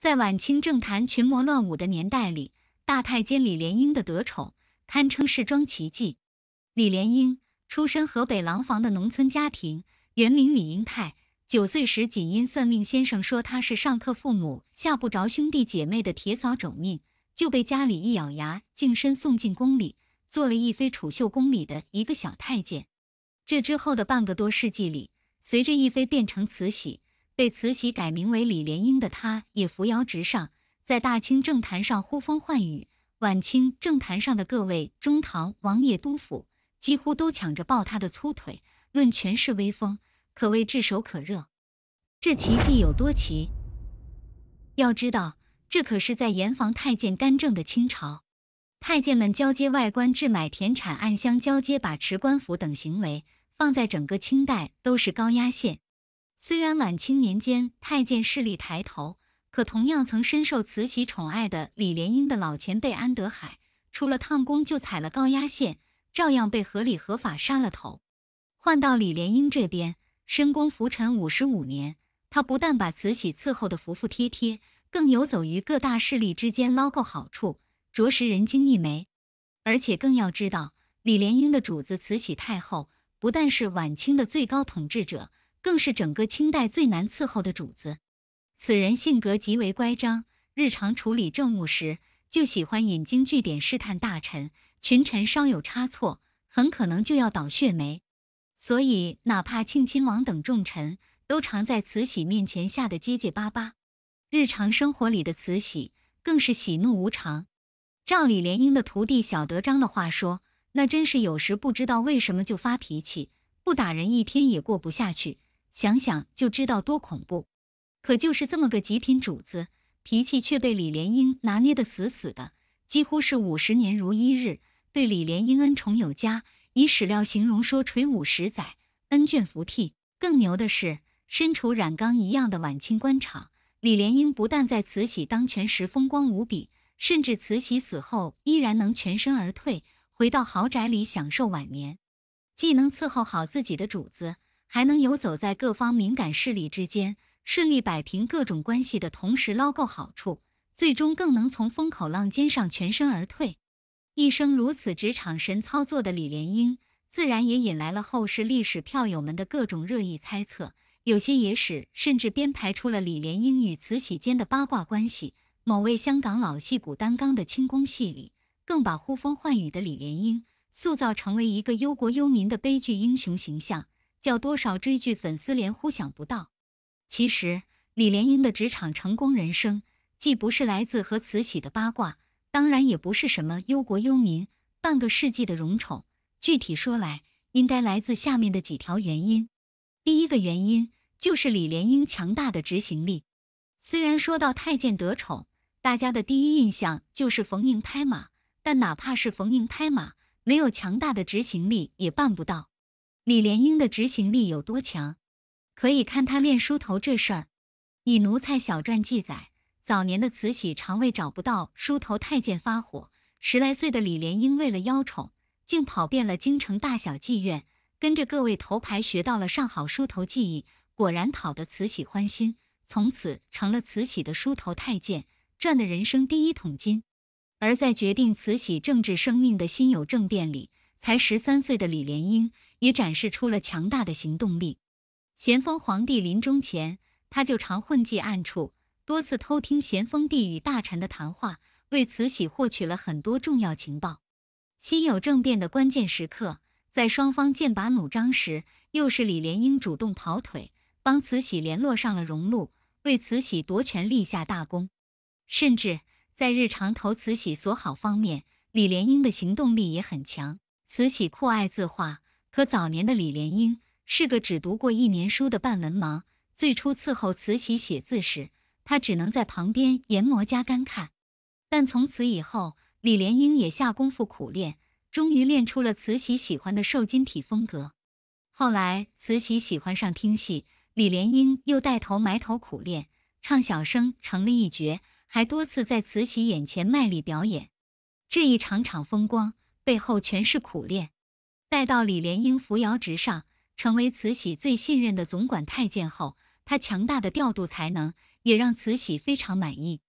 在晚清政坛群魔乱舞的年代里，大太监李莲英的得宠堪称是桩奇迹。李莲英出身河北廊坊的农村家庭，原名李英泰，九岁时仅因算命先生说他是上克父母下不着兄弟姐妹的铁扫帚命，就被家里一咬牙净身送进宫里，做了一妃储秀宫里的一个小太监。这之后的半个多世纪里，随着一妃变成慈禧。被慈禧改名为李莲英的他，也扶摇直上，在大清政坛上呼风唤雨。晚清政坛上的各位中堂、王爷、督府，几乎都抢着抱他的粗腿。论权势威风，可谓炙手可热。这奇迹有多奇？要知道，这可是在严防太监干政的清朝，太监们交接外官、置买田产、暗箱交接、把持官府等行为，放在整个清代都是高压线。虽然晚清年间太监势力抬头，可同样曾深受慈禧宠爱的李莲英的老前辈安德海，出了烫宫就踩了高压线，照样被合理合法杀了头。换到李莲英这边，深宫浮沉五十五年，他不但把慈禧伺候的服服帖帖，更游走于各大势力之间捞够好处，着实人精一枚。而且更要知道，李莲英的主子慈禧太后不但是晚清的最高统治者。更是整个清代最难伺候的主子。此人性格极为乖张，日常处理政务时就喜欢引经据典试探大臣，群臣稍有差错，很可能就要倒血霉。所以，哪怕庆亲王等重臣，都常在慈禧面前吓得结结巴巴。日常生活里的慈禧，更是喜怒无常。照李莲英的徒弟小德张的话说，那真是有时不知道为什么就发脾气，不打人一天也过不下去。想想就知道多恐怖，可就是这么个极品主子，脾气却被李莲英拿捏得死死的，几乎是五十年如一日，对李莲英恩宠有加。以史料形容说，垂五十载，恩眷福替。更牛的是，身处染缸一样的晚清官场，李莲英不但在慈禧当权时风光无比，甚至慈禧死后依然能全身而退，回到豪宅里享受晚年，既能伺候好自己的主子。还能游走在各方敏感势力之间，顺利摆平各种关系的同时捞够好处，最终更能从风口浪尖上全身而退。一生如此职场神操作的李莲英，自然也引来了后世历史票友们的各种热议猜测。有些野史甚至编排出了李莲英与慈禧间的八卦关系。某位香港老戏骨担纲的清宫戏里，更把呼风唤雨的李莲英塑造成为一个忧国忧民的悲剧英雄形象。叫多少追剧粉丝连呼想不到，其实李莲英的职场成功人生，既不是来自和慈禧的八卦，当然也不是什么忧国忧民半个世纪的荣宠。具体说来，应该来自下面的几条原因。第一个原因就是李莲英强大的执行力。虽然说到太监得宠，大家的第一印象就是逢迎拍马，但哪怕是逢迎拍马，没有强大的执行力也办不到。李莲英的执行力有多强？可以看他练梳头这事儿。以《奴才小传》记载，早年的慈禧常为找不到梳头太监发火。十来岁的李莲英为了邀宠，竟跑遍了京城大小妓院，跟着各位头牌学到了上好梳头技艺。果然讨得慈禧欢心，从此成了慈禧的梳头太监，赚的人生第一桶金。而在决定慈禧政治生命的辛酉政变里，才十三岁的李莲英。也展示出了强大的行动力。咸丰皇帝临终前，他就常混迹暗处，多次偷听咸丰帝与大臣的谈话，为慈禧获取了很多重要情报。西有政变的关键时刻，在双方剑拔弩张时，又是李莲英主动跑腿，帮慈禧联络上了荣禄，为慈禧夺权立下大功。甚至在日常投慈禧所好方面，李莲英的行动力也很强。慈禧酷爱字画。可早年的李莲英是个只读过一年书的半文盲。最初伺候慈禧写字时，他只能在旁边研磨加干看。但从此以后，李莲英也下功夫苦练，终于练出了慈禧喜欢的瘦金体风格。后来，慈禧喜欢上听戏，李莲英又带头埋头苦练，唱小生成了一绝，还多次在慈禧眼前卖力表演。这一场场风光背后，全是苦练。待到李莲英扶摇直上，成为慈禧最信任的总管太监后，他强大的调度才能也让慈禧非常满意。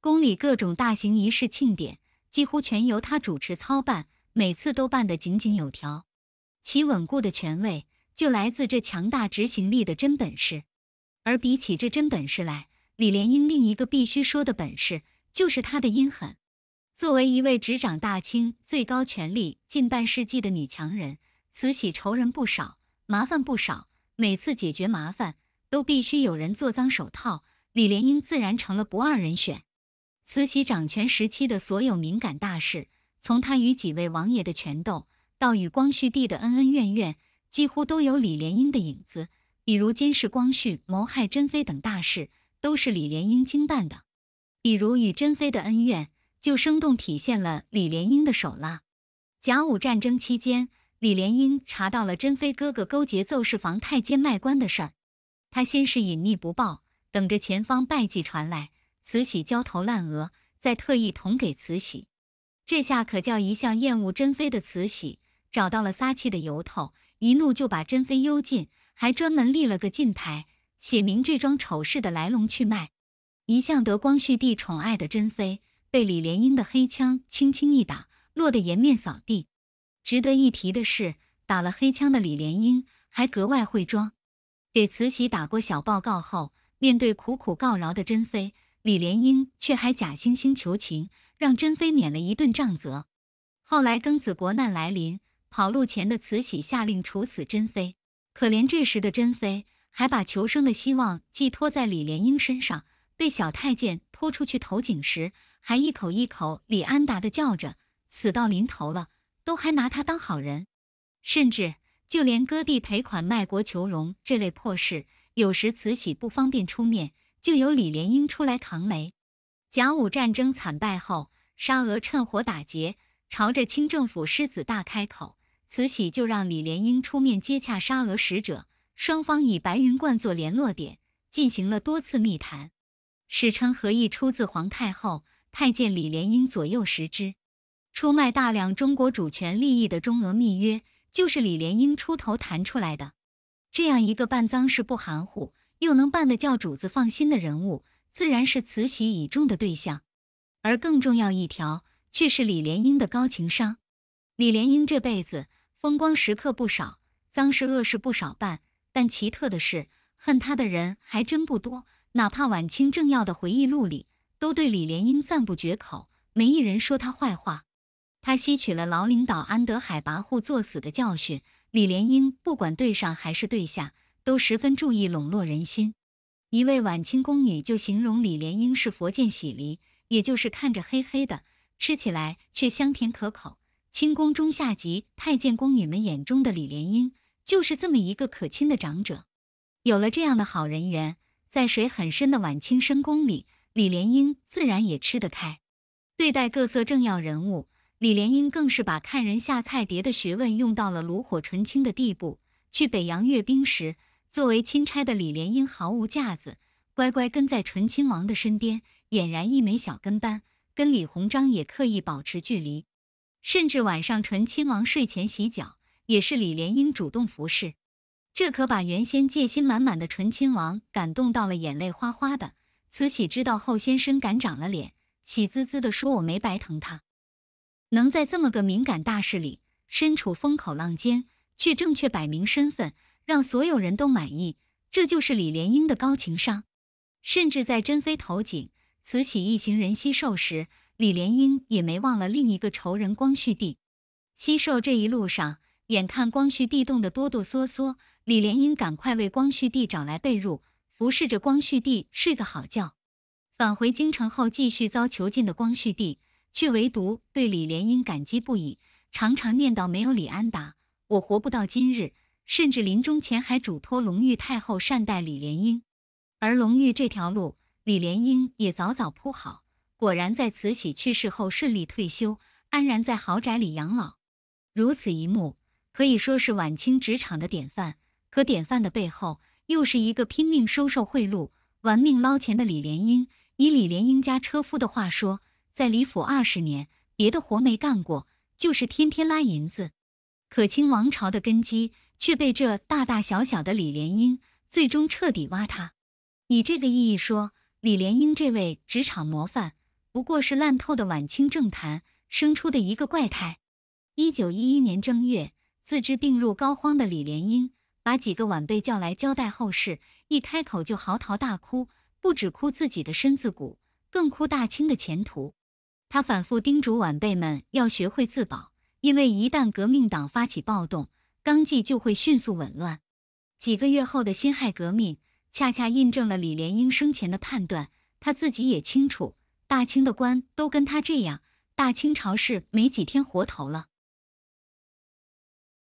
宫里各种大型仪式庆典，几乎全由他主持操办，每次都办得井井有条。其稳固的权位就来自这强大执行力的真本事。而比起这真本事来，李莲英另一个必须说的本事，就是他的阴狠。作为一位执掌大清最高权力近半世纪的女强人，慈禧仇人不少，麻烦不少。每次解决麻烦，都必须有人做脏手套。李莲英自然成了不二人选。慈禧掌权时期的所有敏感大事，从她与几位王爷的权斗，到与光绪帝的恩恩怨怨，几乎都有李莲英的影子。比如监视光绪、谋害珍妃等大事，都是李莲英经办的；比如与珍妃的恩怨。就生动体现了李莲英的手辣。甲午战争期间，李莲英查到了珍妃哥哥勾结奏事房太监卖官的事儿，他先是隐匿不报，等着前方败绩传来，慈禧焦头烂额，再特意捅给慈禧。这下可叫一向厌恶珍妃的慈禧找到了撒气的由头，一怒就把珍妃幽禁，还专门立了个禁牌，写明这桩丑事的来龙去脉。一向得光绪帝宠爱的珍妃。被李莲英的黑枪轻轻一打，落得颜面扫地。值得一提的是，打了黑枪的李莲英还格外会装。给慈禧打过小报告后，面对苦苦告饶的珍妃，李莲英却还假惺惺求情，让珍妃免了一顿杖责。后来庚子国难来临，跑路前的慈禧下令处死珍妃。可怜这时的珍妃还把求生的希望寄托在李莲英身上，被小太监拖出去投井时。还一口一口李安达的叫着，死到临头了，都还拿他当好人，甚至就连割地赔款、卖国求荣这类破事，有时慈禧不方便出面，就由李莲英出来扛雷。甲午战争惨败后，沙俄趁火打劫，朝着清政府狮子大开口，慈禧就让李莲英出面接洽沙俄使者，双方以白云观做联络点，进行了多次密谈，史称和议出自皇太后。太监李莲英左右识之，出卖大量中国主权利益的中俄密约就是李莲英出头谈出来的。这样一个办脏事不含糊，又能办的叫主子放心的人物，自然是慈禧倚重的对象。而更重要一条，却是李莲英的高情商。李莲英这辈子风光时刻不少，脏事恶事不少办，但奇特的是，恨他的人还真不多。哪怕晚清政要的回忆录里。都对李莲英赞不绝口，没一人说他坏话。他吸取了老领导安德海跋扈作死的教训，李莲英不管对上还是对下，都十分注意笼络人心。一位晚清宫女就形容李莲英是佛见喜梨，也就是看着黑黑的，吃起来却香甜可口。清宫中下级太监宫女们眼中的李莲英，就是这么一个可亲的长者。有了这样的好人缘，在水很深的晚清深宫里。李莲英自然也吃得开，对待各色政要人物，李莲英更是把看人下菜碟的学问用到了炉火纯青的地步。去北洋阅兵时，作为钦差的李莲英毫无架子，乖乖跟在醇亲王的身边，俨然一枚小跟班。跟李鸿章也刻意保持距离，甚至晚上醇亲王睡前洗脚，也是李莲英主动服侍，这可把原先戒心满满的醇亲王感动到了，眼泪哗哗的。慈禧知道后，先深感长了脸，喜滋滋地说：“我没白疼他，能在这么个敏感大事里，身处风口浪尖，却正确摆明身份，让所有人都满意，这就是李莲英的高情商。甚至在珍妃投井、慈禧一行人西狩时，李莲英也没忘了另一个仇人光绪帝。西狩这一路上，眼看光绪帝冻得哆哆嗦嗦，李莲英赶快为光绪帝找来被褥。”服侍着光绪帝睡个好觉，返回京城后，继续遭囚禁的光绪帝却唯独对李莲英感激不已，常常念叨没有李安达，我活不到今日。甚至临终前还嘱托隆裕太后善待李莲英。而隆裕这条路，李莲英也早早铺好，果然在慈禧去世后顺利退休，安然在豪宅里养老。如此一幕可以说是晚清职场的典范。可典范的背后。又是一个拼命收受贿赂、玩命捞钱的李莲英。以李莲英家车夫的话说，在李府二十年，别的活没干过，就是天天拉银子。可清王朝的根基却被这大大小小的李莲英最终彻底挖塌。以这个意义说，李莲英这位职场模范，不过是烂透的晚清政坛生出的一个怪胎。一九一一年正月，自知病入膏肓的李莲英。把几个晚辈叫来交代后事，一开口就嚎啕大哭，不止哭自己的身子骨，更哭大清的前途。他反复叮嘱晚辈们要学会自保，因为一旦革命党发起暴动，纲纪就会迅速紊乱。几个月后的辛亥革命，恰恰印证了李莲英生前的判断。他自己也清楚，大清的官都跟他这样，大清朝是没几天活头了。